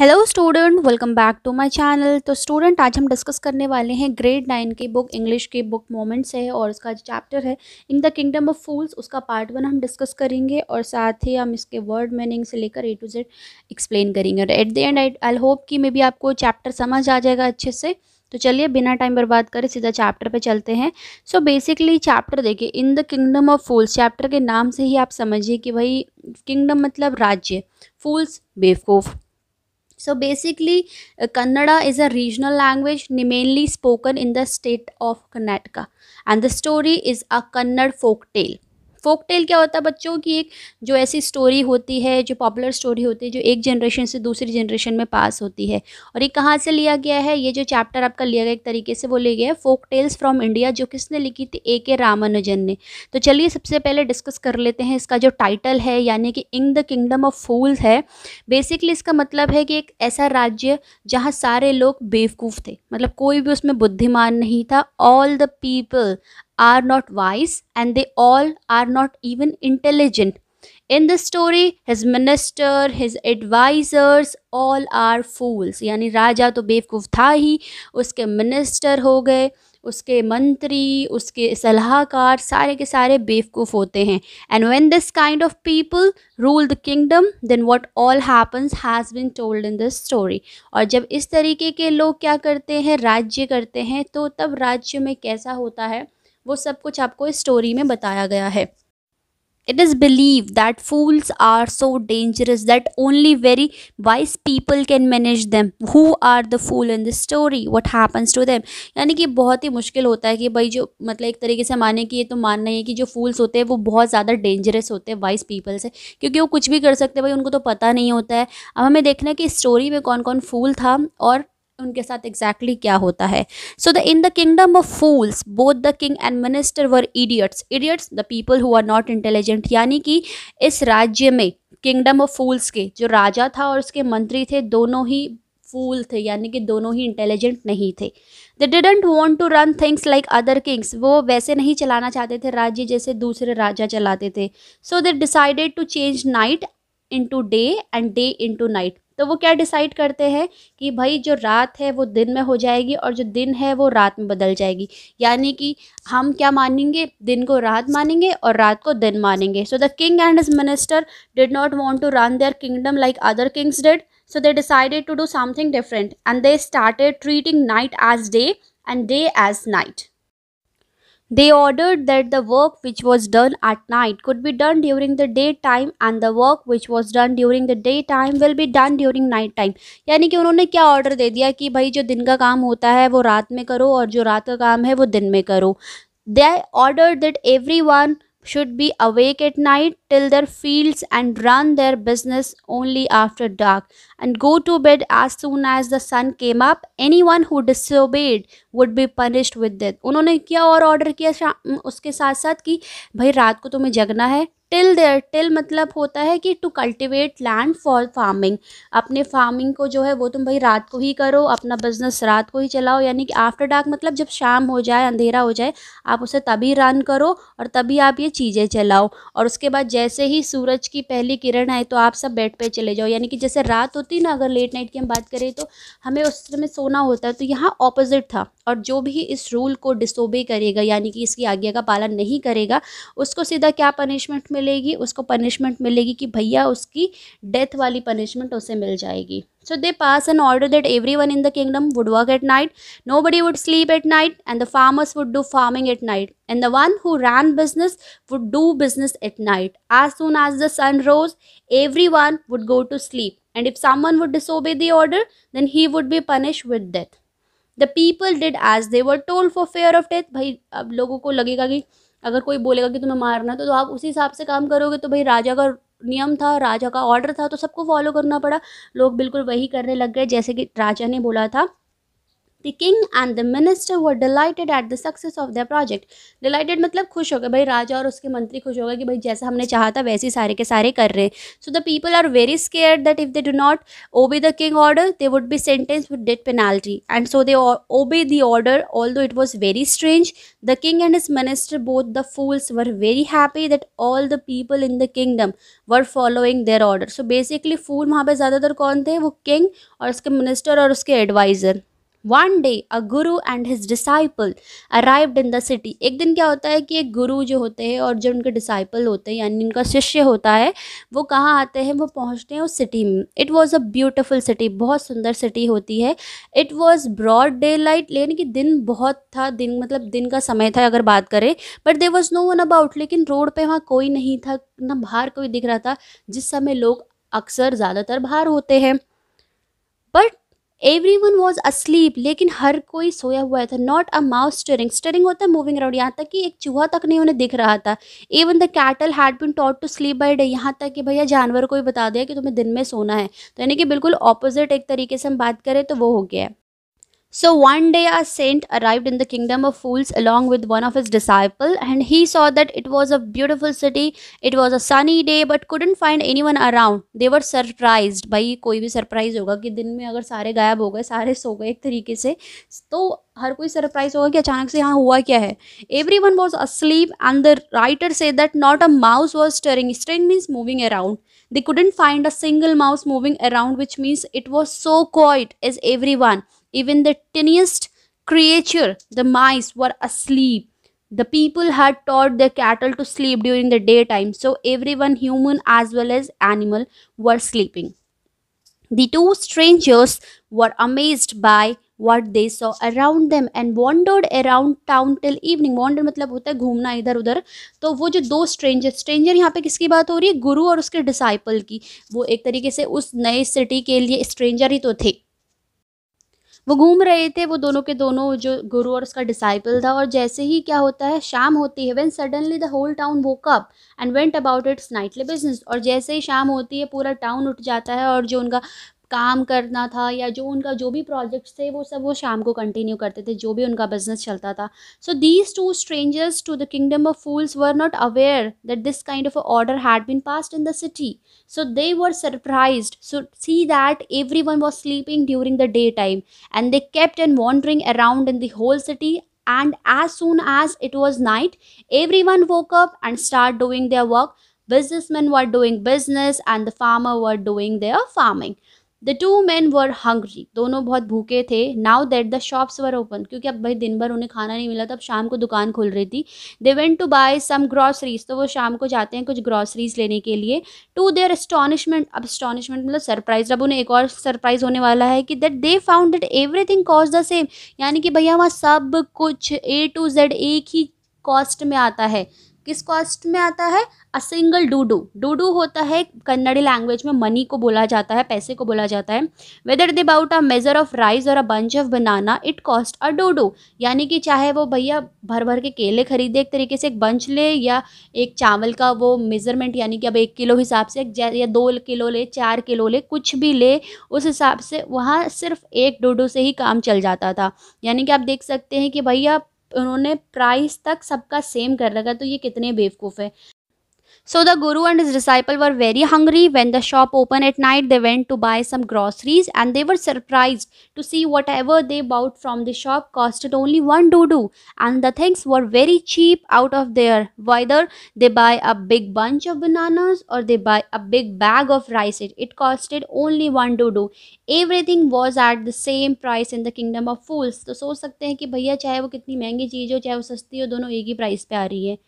Hello student welcome back to my channel तो student आज हम डिस्कस करने वाले हैं ग्रेड नाइन की बुक इंग्लिश की बुक मोमेंट्स है और उसका चैप्टर है in the kingdom of fools उसका पार्ट वन हम डिस्कस करेंगे और साथ ही हम इसके वर्ड मीनिंग से लेकर ए टू जेड एक्सप्लेन करेंगे और at the end I I hope कि मे बी आपको चैप्टर समझ आ जाएगा अच्छे से तो चलिए बिना टाइम बर्बाद करें सीधा चैप्टर पे चलते हैं सो बेसिकली चैप्टर देखिए in the kingdom of fools chapter के नाम से ही आप समझिए कि भाई किंगडम मतलब राज्य फूल्स बेवकूफ़ So basically, uh, Kannada is a regional language mainly spoken in the state of Karnataka, and the story is a Kannada folk tale. Folk tale क्या होता है बच्चों की एक जो ऐसी स्टोरी होती है जो पॉपुलर स्टोरी होती है जो एक जनरेशन से दूसरी जनरेशन में पास होती है और ये कहाँ से लिया गया है ये जो चैप्टर आपका लिया गया एक तरीके से वो लिया गया है फोक टेल्स फ्रॉम इंडिया जो किसने लिखी थी ए के रामानुजन ने तो चलिए सबसे पहले डिस्कस कर लेते हैं इसका जो टाइटल है यानी कि इंग द किंगडम ऑफ फूल्स है बेसिकली इसका मतलब है कि एक ऐसा राज्य जहाँ सारे लोग बेवकूफ़ थे मतलब कोई भी उसमें बुद्धिमान नहीं था all the people are not wise and they all are not even intelligent. In the story, his minister, his advisors, all are fools. यानी राजा तो बेवकूफ़ था ही उसके मिनिस्टर हो गए उसके मंत्री उसके सलाहकार सारे के सारे बेवकूफ़ होते हैं and when this kind of people rule the kingdom then what all happens has been told in this story और जब इस तरीके के लोग क्या करते हैं राज्य करते हैं तो तब राज्य में कैसा होता है वो सब कुछ आपको इस स्टोरी में बताया गया है it is believe that fools are so dangerous that only very wise people can manage them who are the fool in the story what happens to them यानी कि बहुत ही मुश्किल होता है कि भाई जो मतलब एक तरीके से माने कि ये तो मानना है कि जो फूल्स होते हैं वो बहुत ज़्यादा डेंजरस होते हैं वाइज पीपल से क्योंकि वो कुछ भी कर सकते हैं भाई उनको तो पता नहीं होता है अब हमें देखना है कि स्टोरी में कौन कौन फूल था और उनके साथ एग्जैक्टली exactly क्या होता है so the in the kingdom of fools both the king and minister were idiots idiots the people who are not intelligent यानी कि इस राज्य में किंगडम ऑफ फूल्स के जो राजा था और उसके मंत्री थे दोनों ही फूल थे यानी कि दोनों ही इंटेलिजेंट नहीं थे they didn't want to run things like other kings वो वैसे नहीं चलाना चाहते थे राज्य जैसे दूसरे राजा चलाते थे so they decided to change night into day and day into night तो वो क्या डिसाइड करते हैं कि भाई जो रात है वो दिन में हो जाएगी और जो दिन है वो रात में बदल जाएगी यानी कि हम क्या मानेंगे दिन को रात मानेंगे और रात को दिन मानेंगे so the king and his minister did not want to run their kingdom like other kings did so they decided to do something different and they started treating night as day and day as night They ordered that the work which was done at night could be done during the daytime and the work which was done during the daytime will be done during night time. यानी कि उन्होंने क्या order दे दिया कि भाई जो दिन का काम होता है वो रात में करो और जो रात का काम है वो दिन में करो They ordered that everyone should be awake at night till their fields and run their business only after dark and go to bed as soon as the sun came up anyone who disobeyed would be punished with death उन्होंने क्या और order किया उसके साथ साथ कि भाई रात को तुम्हें जगना है टिल देयर टिल मतलब होता है कि to cultivate land for farming अपने फार्मिंग को जो है वो तुम भाई रात को ही करो अपना बिजनेस रात को ही चलाओ यानी कि आफ्टर डार्क मतलब जब शाम हो जाए अंधेरा हो जाए आप उसे तभी रन करो और तभी आप ये चीज़ें चलाओ और उसके बाद जैसे ही सूरज की पहली किरण आए तो आप सब बेड पर चले जाओ यानी कि जैसे रात होती ना अगर लेट नाइट की हम बात करें तो हमें उस समय सोना होता है तो यहाँ ऑपोजिट था और जो भी इस रूल को डिसोबे करेगा यानी कि इसकी आज्ञा का पालन नहीं करेगा उसको सीधा क्या पनिशमेंट मिलेगी उसको पनिशमेंट मिलेगी कि भैया उसकी डेथ वाली पनिशमेंट उसे मिल जाएगी so they pass an order that everyone in the kingdom would work at night nobody would sleep at night and the farmers would do farming at night and the one who ran business would do business at night as soon as the sun rose everyone would go to sleep and if someone would disobey the order then he would be punish with death the people did as they were told for fear of death भाई अब लोगों को लगेगा कि अगर कोई बोलेगा कि तुम्हें मारना तो, तो आप उसी हिसाब से काम करोगे तो भाई राजा का नियम था राजा का ऑर्डर था तो सबको फॉलो करना पड़ा लोग बिल्कुल वही करने लग गए जैसे कि राजा ने बोला था The king and the minister were delighted at the success of their project. Delighted मतलब खुश हो गए भाई राजा और उसके मंत्री खुश हो गए कि भाई जैसा हमने चाहा था वैसे ही सारे के सारे कर रहे हैं so the people are very scare that if they do not obey the king order they would be sentence with death penalty and so they obey the order although it was very strange the king and his minister both the fools were very happy that all the people in the kingdom were following their order so basically fool वहाँ पर ज़्यादातर कौन थे वो king और उसके minister और उसके adviser one day a guru and his disciple arrived in the city एक दिन क्या होता है कि एक गुरु जो होते हैं और जो उनके डिसाइपल होते हैं यानी उनका शिष्य होता है वो कहाँ आते हैं वो पहुँचते हैं उस सिटी में it was a beautiful city बहुत सुंदर सिटी होती है it was broad daylight यानी कि दिन बहुत था दिन मतलब दिन का समय था अगर बात करें but there was no one about लेकिन रोड पर वहाँ कोई नहीं था ना बाहर कोई दिख रहा था जिस समय लोग अक्सर ज़्यादातर बाहर होते हैं but everyone was asleep लेकिन हर कोई सोया हुआ था not a mouse stirring stirring होता है मूविंग अराउंड यहाँ तक कि एक चूहा तक नहीं उन्हें दिख रहा था even the cattle had been taught to sleep by day यहाँ तक कि भैया जानवर को ही बता दिया कि तुम्हें दिन में सोना है तो यानी कि बिल्कुल ऑपोजिट एक तरीके से हम बात करें तो वो हो गया है So one day a saint arrived in the kingdom of fools along with one of his disciple, and he saw that it was a beautiful city. It was a sunny day but couldn't find anyone around. They were surprised. By कोई भी surprise होगा कि दिन में अगर सारे गायब हो गए सारे सो गए एक तरीके से तो हर कोई surprise होगा कि अचानक से यहाँ हुआ क्या है Everyone was asleep and the writer said that not a mouse was stirring. Stirring means moving around. They couldn't find a single mouse moving around which means it was so quiet as everyone. Even the tiniest creature, the mice, were asleep. The people had taught their cattle to sleep during the daytime, so everyone, human as well as animal, were sleeping. The two strangers were amazed by what they saw around them and wandered around town till evening. Wander matlab hota hai ghumna idhar udhar to wo jo do strangers stranger yahan pe kiski baat ho rahi hai guru aur uske disciple ki wo ek tarike se us naye city ke liye stranger hi to the वो घूम रहे थे वो दोनों के दोनों जो गुरु और उसका डिसाइपल था और जैसे ही क्या होता है शाम होती है when suddenly the whole town woke up and went about its nightly business और जैसे ही शाम होती है पूरा टाउन उठ जाता है और जो उनका काम करना था या जो उनका जो भी प्रोजेक्ट्स थे वो सब वो शाम को कंटिन्यू करते थे जो भी उनका बिजनेस चलता था so these two strangers to the kingdom of fools were not aware that this kind of order had been passed in the city so they were surprise so see that everyone was sleeping during the daytime and they kept and wandering around in the whole city and and as it was night everyone everyone woke and start doing their work business man were doing business and the farmer were doing their farming the two man were hungry दोनों बहुत भूखे थे now that the shops were open क्योंकि अब भाई दिन भर उन्हें खाना नहीं मिला तो अब शाम को दुकान खोल रही थी they went to buy some groceries तो वो शाम को जाते हैं कुछ ग्रॉसरीज लेने के लिए टू देयर एस्टॉनिशमेंट अब एस्टॉनिशमेंट मतलब सरप्राइज अब उन्हें एक और सरप्राइज होने वाला है कि that they found that everything cost the same यानी कि भैया वहाँ सब कुछ ए टू जेड एक ही कॉस्ट में आता है किस कॉस्ट में आता है अ सिंगल डूडू डूडू होता है कन्नड़ी लैंग्वेज में मनी को बोला जाता है पैसे को बोला जाता है whether they bought a measure of rice और a bunch of banana it cost a duddu यानी कि चाहे वो भैया भर भर के केले खरीदे एक तरीके से एक बंच ले या एक चावल का वो मेजरमेंट यानी कि अब एक किलो हिसाब से या दो किलो ले चार किलो ले कुछ भी ले उस हिसाब से वहाँ सिर्फ एक डूडू से ही काम चल जाता था यानी कि आप देख सकते हैं कि भैया उन्होंने प्राइस तक सबका सेम कर रखा है तो ये कितने बेवकूफ़ है So the Guru and his disciple were very hungry. When the shop opened at night, they went to buy some groceries and they were surprised to see whatever they bought from the shop costed only one dodo and the things were very cheap out of there. Whether they buy a big bunch of bananas or they buy a big bag of rice, it, it costed only one dodo. Everything was at the same price in the kingdom of fools. तो सोच सकते हैं कि भैया चाहे वो कितनी महंगी चीज़ हो चाहे वो सस्ती हो दोनों एक ही प्राइस पे आ रही है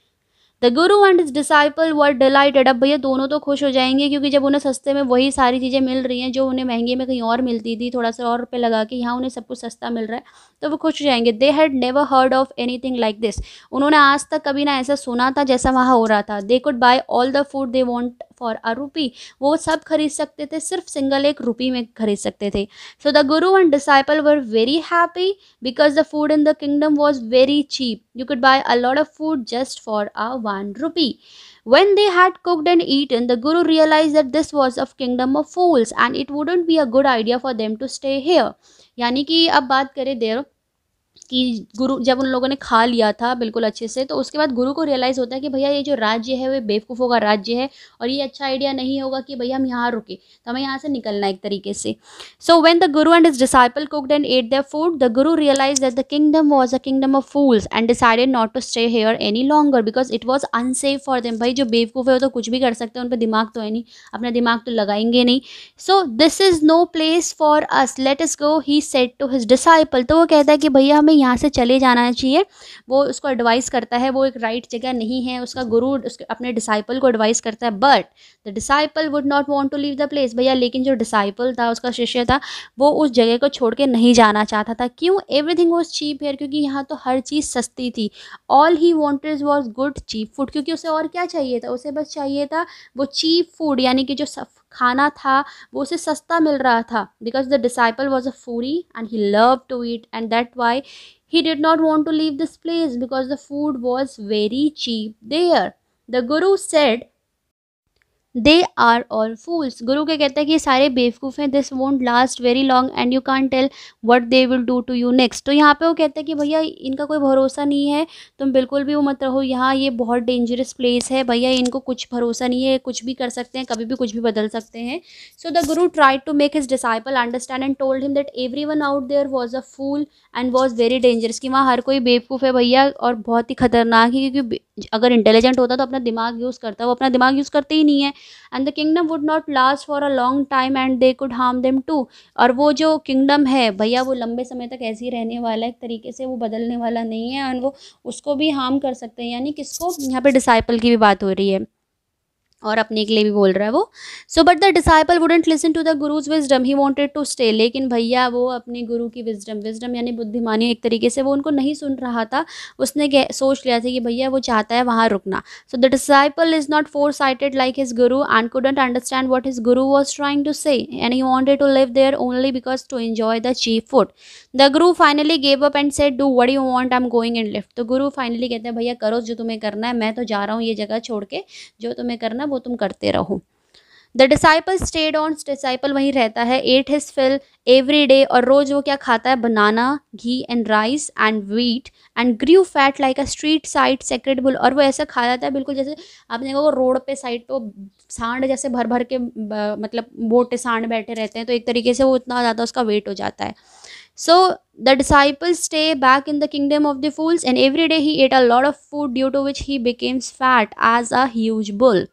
the guru and his disciple were delighted अब भैया दोनों तो खुश हो जाएंगे क्योंकि जब उन्हें सस्ते में वही सारी चीज़ें मिल रही हैं जो उन्हें महंगे में कहीं और मिलती थी थोड़ा सा और रुपये लगा के यहाँ उन्हें सब कुछ सस्ता मिल रहा है तो वो खुश हो जाएंगे they had never heard of anything like this उन्होंने आज तक कभी ना ऐसा सुना था जैसा वहाँ हो रहा था they could buy all the food they want for a rupee वो सब खरीद सकते थे सिर्फ सिंगल एक रूपी में खरीद सकते थे so the guru and disciple were very happy because the food in the kingdom was very cheap you could buy a lot of food just for a one rupee when they had cooked and eaten the guru realized that this was of kingdom of fools and it wouldn't be a good idea for them to stay here यानी कि अब बात करें देर कि गुरु जब उन लोगों ने खा लिया था बिल्कुल अच्छे से तो उसके बाद गुरु को रियलाइज़ होता है कि भैया ये जो राज्य है वो बेवकूफ़ों का राज्य है और ये अच्छा आइडिया नहीं होगा कि भैया हम यहाँ रुके तो हमें यहाँ से निकलना है एक तरीके से so when the guru and his disciple cooked and ate the food the guru realise that the kingdom was a kingdom of fools and decided not to stay here any longer because it was unsafe for them भाई जो बेवकूफ़ है वो तो कुछ भी कर सकते हैं उन पर दिमाग तो है नहीं अपना दिमाग तो लगाएंगे नहीं so this is no place for us let us go he said to his disciple तो वो कहता है कि भैया हमें यहाँ से चले जाना चाहिए वो उसको एडवाइस करता है वो एक राइट जगह नहीं है उसका गुरु उसके अपने डिसाइपल को एडवाइस करता है but the disciple would not want to leave the place भैया लेकिन जो डिसाइपल था उसका शिष्य था वो उस जगह को छोड़ के नहीं जाना चाहता था क्यों एवरीथिंग वॉज चीप हेयर क्योंकि यहाँ तो हर चीज़ सस्ती थी all he wanted was good cheap food क्योंकि उसे और क्या चाहिए था उसे बस चाहिए था वो चीप फूड यानी कि जो सफ खाना था वो उसे सस्ता मिल रहा था because the disciple was a foodie and he love to eat and that why he did not want to leave this place because the food was very cheap there the guru said they are all fools guru क्या कहता है कि ये सारे बेवकूफ़ हैं this won't last very long and you can't tell what they will do to you next तो यहाँ पे वो कहता है कि भैया इनका कोई भरोसा नहीं है तुम बिल्कुल भी वो मत रहो यहाँ ये बहुत डेंजरस प्लेस है भैया इनको कुछ भरोसा नहीं है कुछ भी कर सकते हैं कभी भी कुछ भी बदल सकते हैं so the guru try to make his disciple understand and told him that everyone out there was a fool and was very dangerous कि वहाँ हर कोई बेवकूफ़ है भैया और बहुत ही खतरनाक है क्योंकि अगर इंटेलिजेंट होता तो अपना दिमाग यूज़ करता वो अपना दिमाग यूज़ करते ही नहीं है and the kingdom would not last for a long time and they could harm them too और वो जो किंगडम है भैया वो लंबे समय तक ऐसे ही रहने वाला है एक तरीके से वो बदलने वाला नहीं है एंड वो उसको भी हार्म कर सकते हैं यानी किसको यहाँ पे डिसाइपल की भी बात हो रही है और अपने के लिए भी बोल रहा है वो so but the disciple wouldn't listen to the guru's wisdom he wanted to stay लेकिन भैया वो अपने गुरु की विजडम विजडम यानी बुद्धिमानी एक तरीके से वो उनको नहीं सुन रहा था उसने सोच लिया था कि भैया वो चाहता है वहाँ रुकना so the disciple is not foresighted like his guru and couldn't understand what his guru was trying to say and he wanted to live there only because to enjoy the cheap food the guru finally gave up and said do what you want I am going and left तो guru finally कहते हैं भैया करो जो तुम्हें करना है मैं तो जा रहा हूँ ये जगह छोड़ के जो तुम्हें करना वो तुम करते रहो the disciple stayed on disciple वहीं रहता है ate his fill every day और रोज वो क्या खाता है banana ghee and rice and wheat and grew fat like a street side sacred bull और वो ऐसा खा जाता है बिल्कुल जैसे आपने देखा वो रोड पे साइड पे सांड जैसे भर भर के मतलब बोटे सांड बैठे रहते हैं तो एक तरीके से वो इतना ज़्यादा उसका वेट हो जाता है so the disciple stay back in the kingdom of the fools and every day he ate a lot of food due to which he becomes fat as a huge bull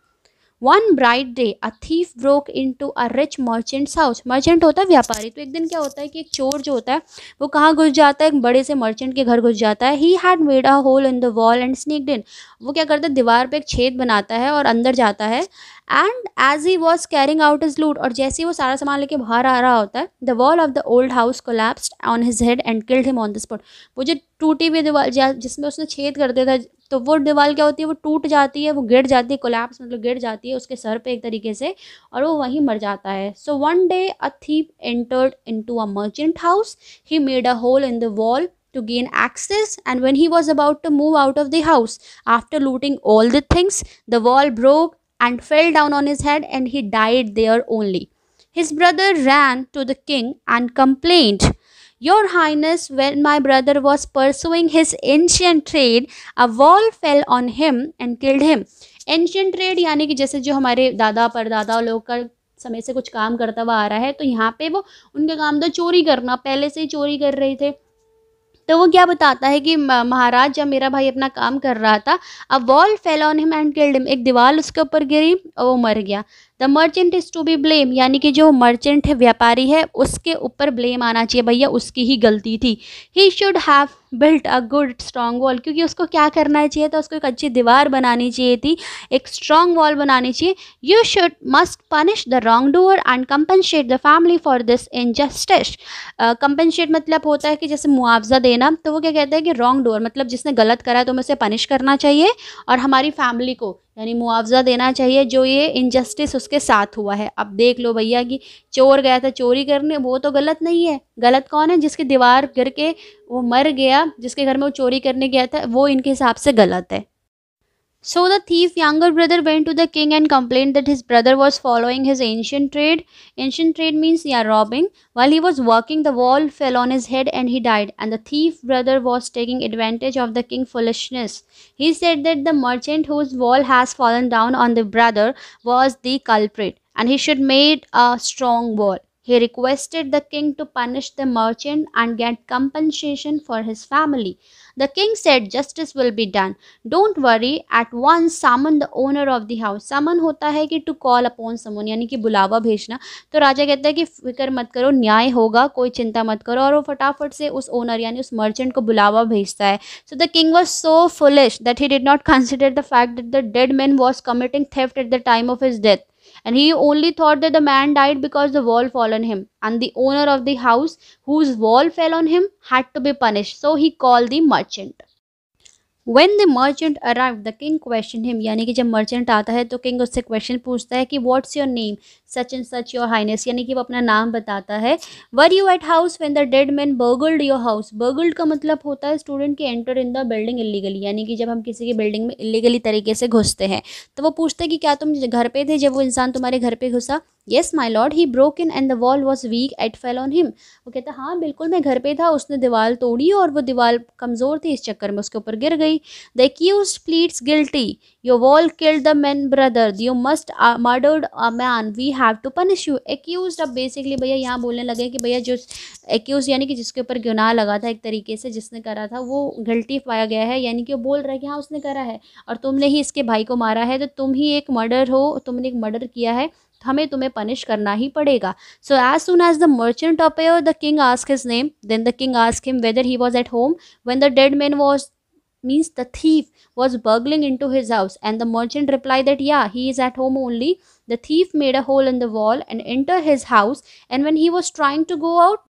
one bright day a thief broke into a rich merchant's house merchant होता है व्यापारी तो एक दिन क्या होता है कि एक चोर जो होता है वो कहाँ घुस जाता है एक बड़े से मर्चेंट के घर घुस जाता है he had made a hole in the wall and sneak in वो क्या करता है दीवार पर एक छेद बनाता है और अंदर जाता है and as he was carrying out his loot और जैसे ही वो सारा सामान लेके बाहर आ रहा होता है the wall of the old house collapsed on his head and killed him on the spot वो जो टूटी हुई दीवार जिसमें उसने छेद कर दिया था तो वो दीवार क्या होती है वो टूट जाती है वो गिर जाती है कोलैप्स मतलब गिर जाती है उसके सर पे एक तरीके से और वो वहीं मर जाता है so one day a thief entered into a merchant house he made a hole in the wall to gain access and when he was about to move out of the house after looting all the things the wall broke and fell down on his head, and he died there only. His brother ran to the king and complained. Your Highness, when my brother was pursuing his ancient trade, a wall fell on him and killed him. Ancient trade यानी कि जैसे जो हमारे दादा परदादा log का समय से कुछ काम करता हुआ आ रहा है तो यहाँ पे वो उनके काम था चोरी करना पहले से ही चोरी कर रहे थे तो वो क्या बताता है कि महाराज जब मेरा भाई अपना काम कर रहा था a wall fell on him and killed him एक दीवार उसके ऊपर गिरी और वो मर गया the merchant is to be blame यानी कि जो मर्चेंट है व्यापारी है उसके ऊपर ब्लेम आना चाहिए भैया उसकी ही गलती थी he should have built a good strong wall क्योंकि उसको क्या करना चाहिए था उसको एक अच्छी दीवार बनानी चाहिए थी एक स्ट्रॉन्ग वॉल बनानी चाहिए you should must punish the wrongdoer and compensate the family for this injustice compensate मतलब होता है कि जैसे मुआवजा देना तो वो क्या कहते हैं कि रॉन्ग डूअर मतलब जिसने गलत करा है तो हमें उसे पनिश करना चाहिए और हमारी फैमिली को यानी मुआवजा देना चाहिए जो ये इनजस्टिस उसके साथ हुआ है अब देख लो भैया कि चोर गया था चोरी करने वो तो गलत नहीं है गलत कौन है जिसके दीवार गिर के वो मर गया जिसके घर में वो चोरी करने गया था वो इनके हिसाब से गलत है So the thief younger brother went to the king and complained that his brother was following his ancient trade. Ancient trade means yeah robbing. While he was working the wall fell on his head and he died and the thief brother was taking advantage of the king foolishness. He said that the merchant whose wall has fallen down on the brother was the culprit and he should made a strong wall. He requested the king to punish the merchant and get compensation for his family. The king said justice will be done. Don't worry, at once summon the owner of the house. Summon hota hai ki to call upon someone yani ki bulawa bhejna to raja kehta hai ki फिक्र mat karo nyay hoga koi chinta mat karo aur wo fatafat se us owner yani us merchant ko bulawa bhejta hai so the king was so foolish that he did not consider the fact that the dead man was committing theft at the time of his death and he only thought that the man died because the wall fell on him and the owner of the house whose wall fell on him had to be punished so he called the merchant when the merchant arrive the king question him यानी कि जब merchant आता है तो king उससे question पूछता है कि what's your name such and such your highness यानी कि वो अपना नाम बताता है were you at house when the dead man burgled your house burgled का मतलब होता है स्टूडेंट के enter in the building illegally यानी कि जब हम किसी की बिल्डिंग में इलीगली तरीके से घुसते हैं तो वो पूछते हैं कि क्या तुम घर पे थे जब वो इंसान तुम्हारे घर पे घुसा yes my lord he broke in and the wall was weak it fell on him वो कहता हाँ बिल्कुल मैं घर पे था उसने दीवार तोड़ी और वो दीवार कमज़ोर थी इस चक्कर में उसके ऊपर गिर गई The accused pleads guilty. You've all killed the men, brother. You must uh, murdered a man. We have to punish you. Accused अब बेसिकली भैया यहाँ बोलने लगे कि भैया जो एक्यूज यानी कि जिसके ऊपर गुनाह लगा था एक तरीके से जिसने करा था वो गिल्टी पाया गया है यानी कि वो बोल रहा है कि हाँ उसने करा है और तुमने ही इसके भाई को मारा है तो तुम ही एक मर्डर हो तुमने एक मर्डर किया है हमें तुम्हें पनिश करना ही पड़ेगा so as soon as the merchant appear the king ask his name then the king ask him whether he was at home when the dead man was means the thief was burgling into his house and the merchant replied that yeah he is at home only the thief made a hole in the wall and entered his house and when he was trying to go out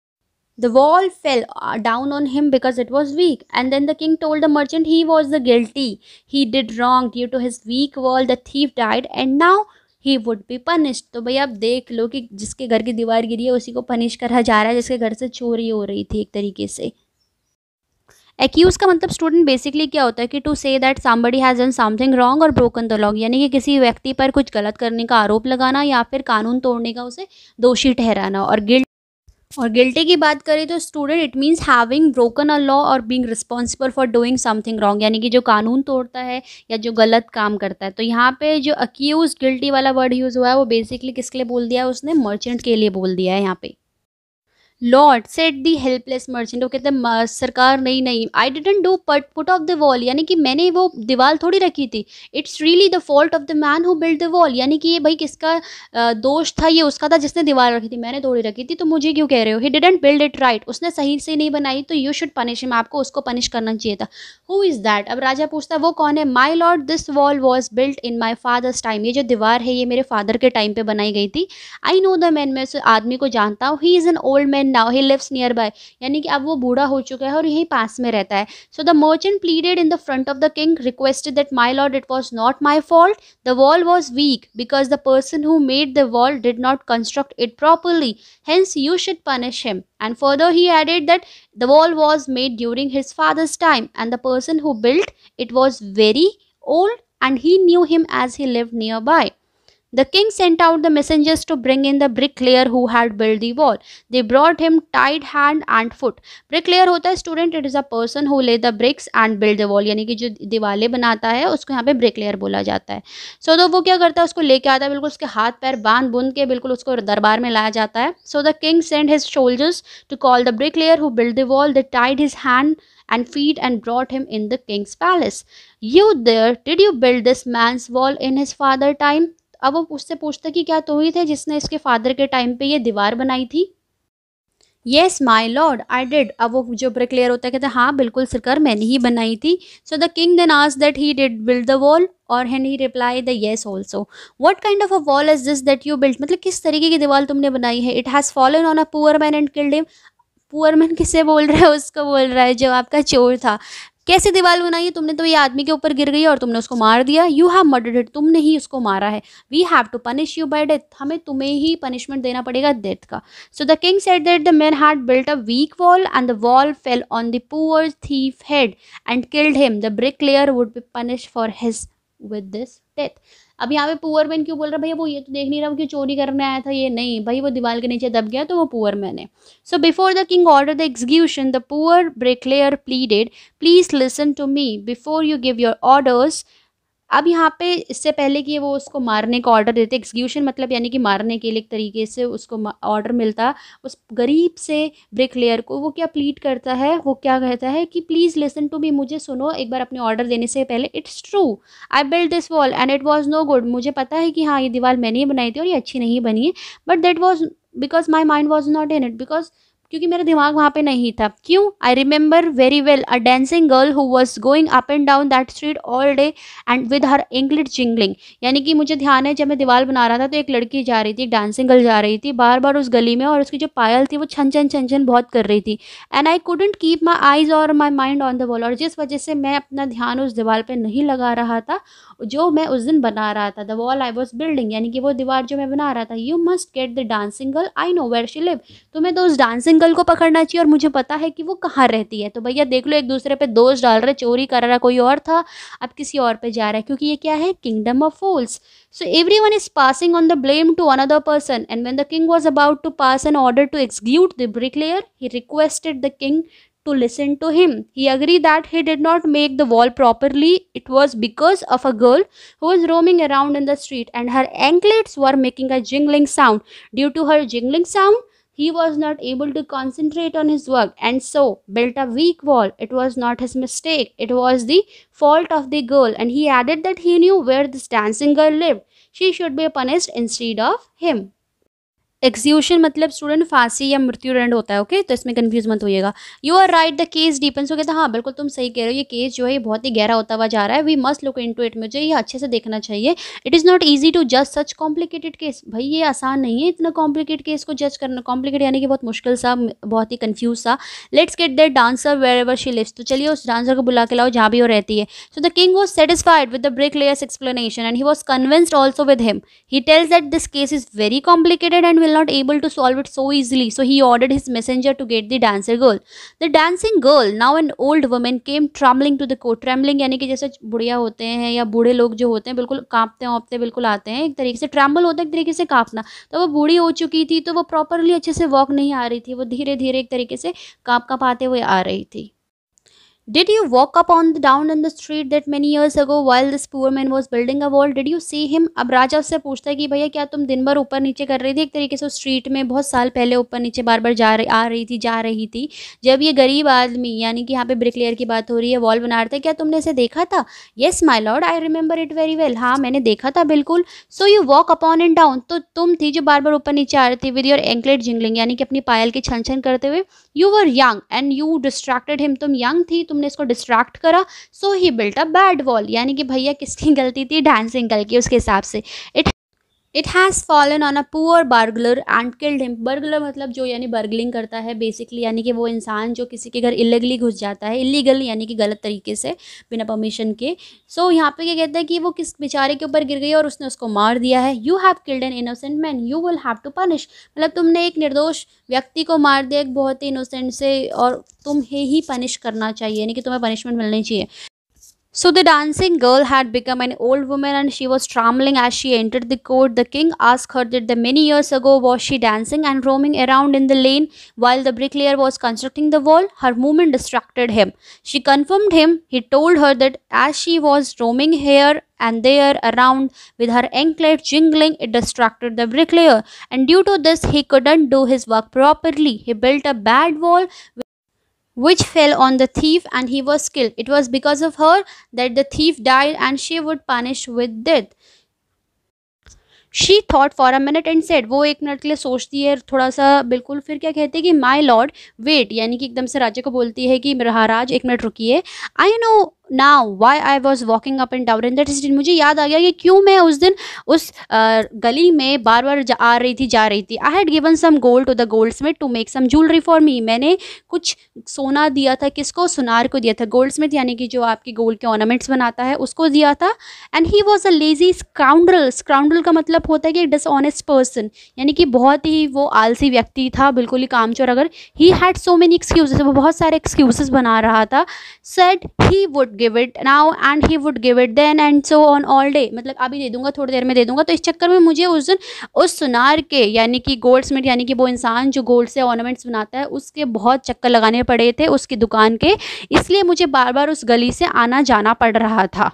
the wall fell down on him because it was weak and then the king told the merchant he was the guilty he did wrong due to his weak wall the thief died and now he would be punished तो भैया आप देख लो कि जिसके घर की दीवार गिरी है उसी को पनिश करा जा रहा है जिसके घर से चोरी हो रही थी एक तरीके से एक्यूज़ का मतलब स्टूडेंट बेसिकली क्या होता है कि to say that somebody has done something wrong और ब्रोकन द लॉ यानी कि किसी व्यक्ति पर कुछ गलत करने का आरोप लगाना या फिर कानून तोड़ने का उसे दोषी ठहराना और गिल्ट और गिल्टी की बात करें तो student it means having broken a law और being responsible for doing something wrong यानी कि जो कानून तोड़ता है या जो गलत काम करता है तो यहाँ पे जो अक्यूज गिल्टी वाला वर्ड यूज़ हुआ है वो बेसिकली किसके लिए बोल दिया है उसने मर्चेंट के लिए बोल दिया है यहाँ पे lord said the helpless merchant वो कहते हैं सरकार नहीं नहीं I didn't do put put of the wall यानी कि मैंने वो दीवार थोड़ी रखी थी it's really the fault of the man who build the wall यानी कि ये भाई किसका दोष था ये उसका था जिसने दीवार रखी थी मैंने थोड़ी रखी थी तो मुझे क्यों कह रहे हो he didn't build it right उसने सही से नहीं बनाई तो यू शुड पनिश हिम आपको उसको पनिश करना चाहिए था हु इज़ दैट अब राजा पूछता है वो कौन है my lord this wall was built in my father's time ये जो दीवार है ये मेरे फादर के टाइम पर बनाई गई थी आई नो द मैन मैं उस आदमी को जानता हूँ he is an old man and now he lives nearby यानी कि अब वो बूढ़ा हो चुका है और यहीं पास में रहता है so the merchant pleaded in the front of the king requested that my lord it was not my fault the wall was weak because the person who made the wall did not construct it properly hence you should punish him And further, he added that the wall was made during his father's time, and the person who built it was very old, and he knew him as he lived nearby. The king sent out the messengers to bring in the bricklayer who had built the wall. They brought him tied hand and foot. Bricklayer होता है student it is a person who lay the bricks and build the wall. यानी कि जो दीवारें बनाता है उसको यहाँ पे bricklayer बोला जाता है so, तो वो क्या करता है उसको लेके आता है बिल्कुल उसके हाथ पैर बांध बुंद के बिल्कुल उसको दरबार में लाया जाता है So the king sent his soldiers to call the bricklayer who built the wall. They tied his hand and feet and brought him in the king's palace. You there, did you build this man's wall in his father time? अब वो उससे पूछता कि क्या तो ही थे जिसने इसके फादर के टाइम पे ये दीवार बनाई थी yes my lord I did अब वो जो ब्रिक्लेयर होता है कहते हैं हाँ बिल्कुल सरकार मैंने ही बनाई थी सो द किंग दिन आज that he did build the wall और and he reply the yes also what kind of a wall is this that you build मतलब किस तरीके की दीवार तुमने बनाई है it has fallen on a poor man and killed him poor man किसे बोल रहा है उसको बोल रहा है जो आपका चोर था कैसे दीवार बनाई तुमने तो ये आदमी के ऊपर गिर गई और तुमने उसको मार दिया यू हैव मर्डर्ड इट तुमने ही उसको मारा है we have to punish you by death हमें तुम्हें ही पनिशमेंट देना पड़ेगा डेथ का so the king said that the man had built a weak wall and the wall fell on the poor thief head and killed him the bricklayer would be punish for his with this death अब यहाँ पे poor man क्यों बोल रहा है भैया वो ये तो देख नहीं रहा क्यों कि चोरी करने आया था ये नहीं भाई वो दीवार के नीचे दब गया तो वो पुअर मैन है so before the king order the execution the poor bricklayer pleaded please listen to me before you give your orders अब यहाँ पे इससे पहले कि वो उसको मारने का ऑर्डर देते एग्जीक्यूशन मतलब यानी कि मारने के लिए एक तरीके से उसको ऑर्डर मिलता उस गरीब से ब्रिक लेयर को वो क्या प्लीट करता है वो क्या कहता है कि प्लीज़ लिसन टू मी मुझे सुनो एक बार अपने ऑर्डर देने से पहले it's true I build this wall and it was no good मुझे पता है कि हाँ ये दीवार मैंने ही बनाई थी और ये अच्छी नहीं बनी है but that was because my mind was not in it because क्योंकि मेरा दिमाग वहाँ पे नहीं था क्यों I remember very well a dancing girl who was going up and down that street all day and with her anklet jingling यानी कि मुझे ध्यान है जब मैं दीवार बना रहा था तो एक लड़की जा रही थी एक डांसिंग गर्ल जा रही थी बार बार उस गली में और उसकी जो पायल थी वो छन छन छन छन बहुत कर रही थी and I couldn't keep my eyes और my mind on the wall और जिस वजह से मैं अपना ध्यान उस दीवार पर नहीं लगा रहा था जो मैं उस दिन बना रहा था the wall I was building यानी कि वो दीवार जो मैं बना रहा था you must get the dancing girl I know where she live मैं तो उस डांसिंग सिंगल को पकड़ना चाहिए और मुझे पता है कि वो कहाँ रहती है तो भैया देख लो एक दूसरे पे दोष डाल रहे चोरी कर रहा कोई और था अब किसी और पे जा रहा है क्योंकि ये क्या है kingdom of fools so everyone is passing on the blame to another person and when the king was about to pass an order to execute the bricklayer he requested the king to listen to him. He agreed that he did not make the wall properly. It was because of a girl who was roaming around in the street and her anklets were making a jingling sound. Due to her jingling sound, he was not able to concentrate on his work and so built a weak wall. It was not his mistake, it was the fault of the girl. And he added that he knew where this dancing girl lived. She should be punished instead of him. Execution मतलब student फांसी या दंड होता है okay तो इसमें confuse मत होइएगा you are right the case depends हो गया था हाँ बिल्कुल तुम सही कह रहे हो ये केस जो है ये बहुत ही गहरा होता हुआ जा रहा है we must look into it मुझे ये अच्छे से देखना चाहिए it is not easy to जज सच कॉम्प्लिकेटेड केस भाई ये आसान नहीं है इतना कॉम्प्लिकेट केस को जज करना कॉम्प्लिकेट यानी कि बहुत मुश्किल सा बहुत ही कन्फ्यूज सा let's get that dancer wherever she lives तो चलिए उस डांसर को बुला के लाओ जहाँ भी वो रहती है so the king was satisfied with the bricklayer's explanation and he was convinced also with him he tells that this case is very complicated and will not able to solve it so easily, so he ordered his messenger to get the dancer girl. The dancing girl, now an old woman, came trembling to the court. Trembling यानी कि जैसे बुढ़िया होते हैं या बूढ़े लोग जो होते हैं बिल्कुल कांपते होंपते bilkul aate hain ek tarike se tremble hota hai ek tarike se kaapna to wo बूढ़ी ho chuki thi to wo properly acche se walk nahi aa rahi thi wo dheere dheere ek tarike se kaap kaap aate hue aa rahi thi Did you walk up on the down in the street that many years ago while this poor man was building a wall? Did you see him? अब राजा उससे पूछता है कि भैया क्या तुम दिन भर ऊपर नीचे कर रही थी एक तरीके से स्ट्रीट में बहुत साल पहले ऊपर नीचे बार बार जा रही आ रही थी जा रही थी जब ये गरीब आदमी यानी कि यहाँ पे ब्रिकलेयर की बात हो रही है वॉल बना रहा था क्या तुमने इसे देखा था yes my lord I remember it very well हाँ मैंने देखा था बिल्कुल so you walk up on and down तो तुम थी जो बार बार ऊपर नीचे आ रही थी विद योर एंकलेट जिंगलिंग यानी कि अपनी पायल की छन छन करते हुए you were young and you distracted him तुम यंग थी तुम तुमने इसको डिस्ट्रैक्ट करा so he built a bad wall यानी कि भैया किसकी गलती थी डांस एंगल की उसके हिसाब से it it has fallen on a poor burglar and killed him burglar मतलब जो यानी बर्गलिंग करता है बेसिकली यानी कि वो इंसान जो किसी के घर इलीगली घुस जाता है इलीगल यानी कि गलत तरीके से बिना परमिशन के सो so, यहाँ पे क्या कहता है कि वो किस बेचारे के ऊपर गिर गई और उसने उसको मार दिया है you have killed an innocent man you will have to punish मतलब तुमने एक निर्दोष व्यक्ति को मार दिया एक बहुत ही इनोसेंट से और तुम्हें ही पनिश करना चाहिए यानी कि तुम्हें पनिशमेंट मिलनी चाहिए So the dancing girl had become an old woman and she was trembling as she entered the court. The king asked her that the many years ago was she dancing and roaming around in the lane while the bricklayer was constructing the wall. Her movement distracted him. She confirmed him. He told her that as she was roaming here and there around with her anklet jingling it distracted the bricklayer and due to this he couldn't do his work properly he built a bad wall which fell on the thief and he was killed. It was because of her that the thief died and she would punish with death. She thought for a minute and said वो एक minute के लिए सोचती है थोड़ा सा बिल्कुल फिर क्या कहते हैं कि माई लॉर्ड वेट यानी कि एकदम से राजा को बोलती है कि महाराज एक मिनट रुकिए I know now why I was walking up and down in that street मुझे याद आ गया कि क्यों मैं उस दिन उस गली में बार बार आ रही थी जा रही थी I had given some gold to the goldsmith to make some jewellery for me मैंने कुछ सोना दिया था किसको सुनार को दिया था गोल्ड स्मिथ यानी कि जो आपके गोल्ड के ऑर्नामेंट्स बनाता है उसको दिया था and he was a lazy scoundrel scoundrel का मतलब होता है कि डिसऑनेस्ट पर्सन यानी कि बहुत ही वो आलसी व्यक्ति था बिल्कुल ही कामचोर अगर he had so many excuses वो बहुत सारे एक्सक्यूजेस बना रहा था said he would give it now and he would give it then and so on all day मतलब अभी दे दूंगा थोड़ी देर में दे दूंगा तो इस चक्कर में मुझे उस दिन उस सुनार के यानी कि गोल्ड स्मिथ यानी कि वो इंसान जो गोल्ड से ऑर्नामेंट्स बनाता है उसके बहुत चक्कर लगाने पड़े थे उसकी दुकान के इसलिए मुझे बार बार उस गली से आना जाना पड़ रहा था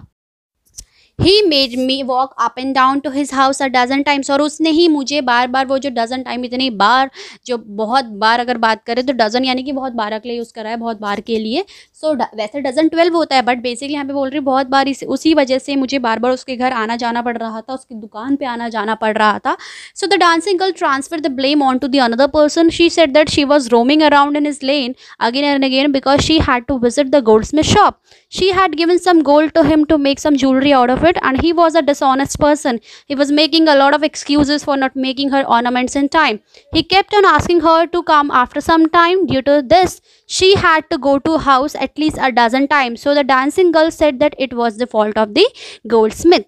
he made me walk up and down to his house a dozen times और उसने ही मुझे बार बार वो जो डजन टाइम इतनी बार जो बहुत बार अगर बात करें तो डजन यानी कि बहुत बार के लिए यूज़ करा है बहुत बार के लिए सो so, वैसे डजन ट्वेल्व होता है बट बेसिकली यहाँ पे बोल रही बहुत बार इस उसी वजह से मुझे बार बार उसके घर आना जाना पड़ रहा था उसकी दुकान पर आना जाना पड़ रहा था so the dancing girl transfer the blame on to the another person she said that she was roaming around in his lane again and again because she had to visit the goldsmith's shop she had given some gold to him to make some jewellery out of it and he was a dishonest person. He was making a lot of excuses for not making her ornaments in time. He kept on asking her to come after some time. Due to this, she had to go to house at least a dozen times. So the dancing girl said that it was the fault of the goldsmith.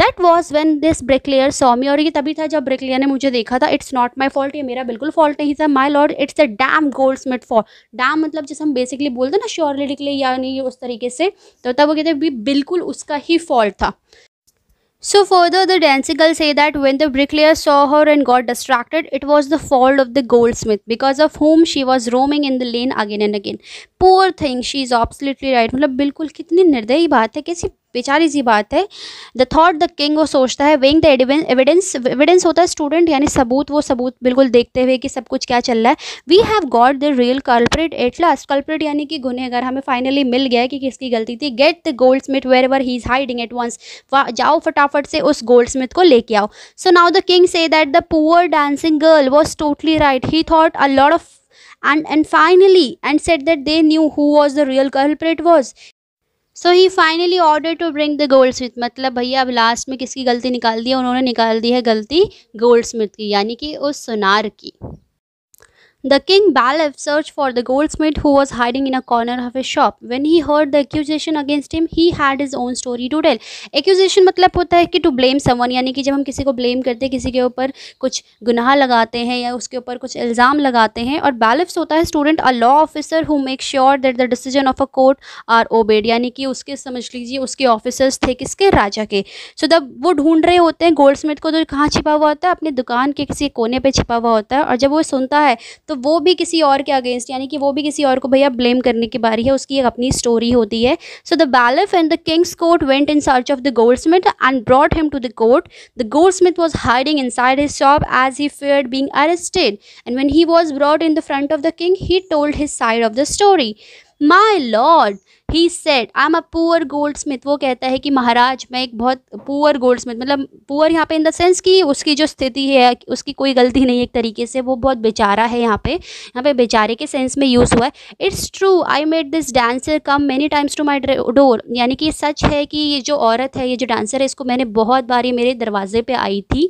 That was when this bricklayer me और ये तभी था जब ब्रेकलेयर ने मुझे देखा था it's not my fault ये मेरा बिल्कुल फॉल्ट नहीं था my lord it's a damn goldsmith fault damn मतलब जैसे हम बेसिकली बोलते ना श्योरली निकले या नहीं उस तरीके से तो तब वो कहते भी बिल्कुल उसका ही फॉल्ट था so for the dancing girl said that when the bricklayer saw her and got distracted it was the fault of the goldsmith because of whom she was roaming in the lane again and again poor thing she is absolutely right मतलब बिल्कुल कितनी निर्दयी बात है किसी बेचारी सी बात है द थॉट द किंग वो सोचता है वेइंग द एविडेंस एविडेंस होता है स्टूडेंट यानी सबूत वो सबूत बिल्कुल देखते हुए कि सब कुछ क्या चल रहा है we have got the real culprit at last culprit यानी कि अगर हमें फाइनली मिल गया कि किसकी गलती थी get the goldsmith wherever he is hiding at once जाओ फटाफट से उस गोल्ड स्मिथ को लेके आओ so now the king said that the poor dancing girl was totally right he thought a lot of and and finally and said that they knew who was the real culprit was so he finally order to bring the goldsmith मतलब भैया अब last में किसकी गलती निकाल दी है उन्होंने निकाल दी है गलती गोल्ड स्मिथ की यानी कि उस सुनार की The king Balif searched for the goldsmith who was hiding in a corner of his shop. When he heard the accusation against him, he had his own story to tell. Accusation मतलब होता है कि to blame someone यानी कि जब हम किसी को blame करते हैं किसी के ऊपर कुछ गुनाह लगाते हैं या उसके ऊपर कुछ इल्ज़ाम लगाते हैं और बैलिफ्स होता है student a law officer who make sure that the decision of a court are obeyed यानी कि उसके समझ लीजिए उसके ऑफिसर्स थे किसके राजा के सो so, जब वो ढूंढ रहे होते हैं गोल्ड को तो कहाँ छिपा हुआ होता है अपनी दुकान के किसी कोने पर छिपा हुआ होता है और जब वो सुनता है तो तो वो भी किसी और के अगेंस्ट यानी कि वो भी किसी और को भैया ब्लेम करने की बारी है उसकी एक अपनी स्टोरी होती है so the bailiff and the king's court went in search of the goldsmith and brought him to the court the goldsmith was hiding inside his shop as he feared being arrested and when he was brought in the front of the king he told his side of the story my lord he said I am a poor goldsmith वो कहता है कि महाराज मैं एक बहुत poor goldsmith मतलब poor यहाँ पे इन द सेंस कि उसकी जो स्थिति है उसकी कोई गलती नहीं है एक तरीके से वो बहुत बेचारा है यहाँ पे यहाँ पे बेचारे के सेंस में यूज़ हुआ है it's true I made this dancer come many times to my door यानी कि सच है कि ये जो औरत है ये जो डांसर है इसको मैंने बहुत बार ये मेरे दरवाजे पर आई थी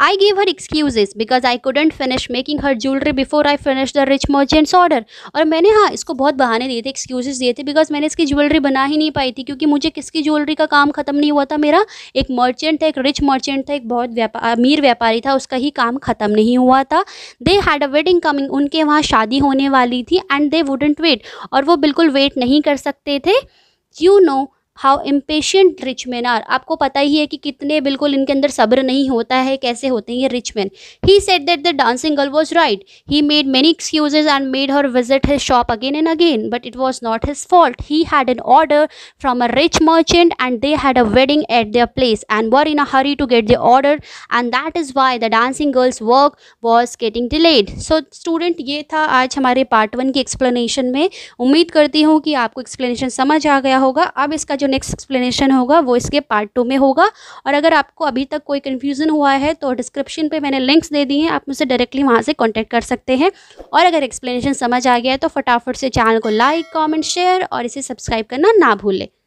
I gave her excuses because I couldn't finish making her jewelry before I finished the rich merchant's order. और मैंने हाँ इसको बहुत बहाने दिए थे excuses दिए थे because मैंने इसकी ज्वेलरी बना ही नहीं पाई थी क्योंकि मुझे किसकी ज्वेलरी का काम ख़त्म नहीं हुआ था मेरा एक मर्चेंट था एक रिच मर्चेंट था एक बहुत व्यापार अमीर व्यापारी था उसका ही काम ख़त्म नहीं हुआ था they had a wedding coming उनके वहाँ शादी होने वाली थी एंड दे वुडेंट वेट और वो बिल्कुल वेट नहीं कर सकते थे you know how impatient rich man are आपको पता ही है कि कितने बिल्कुल इनके अंदर सब्र नहीं होता है कैसे होते हैं ये rich man he said that the dancing girl was right he made many excuses and made her visit his shop again and again but it was not his fault he had an order from a rich merchant and they had a wedding at their place and were in a hurry to get the order and that is why the dancing girl's work was getting delayed so student ये था आज हमारे part one की explanation में उम्मीद करती हूँ कि आपको एक्सप्लेनेशन समझ आ गया होगा अब इसका जो नेक्स्ट एक्सप्लेनेशन होगा वो इसके पार्ट टू में होगा और अगर आपको अभी तक कोई कन्फ्यूज़न हुआ है तो डिस्क्रिप्शन पे मैंने लिंक्स दे दिए हैं आप मुझसे डायरेक्टली वहाँ से कॉन्टैक्ट कर सकते हैं और अगर एक्सप्लेनेशन समझ आ गया है तो फटाफट से चैनल को लाइक कॉमेंट शेयर और इसे सब्सक्राइब करना ना भूलें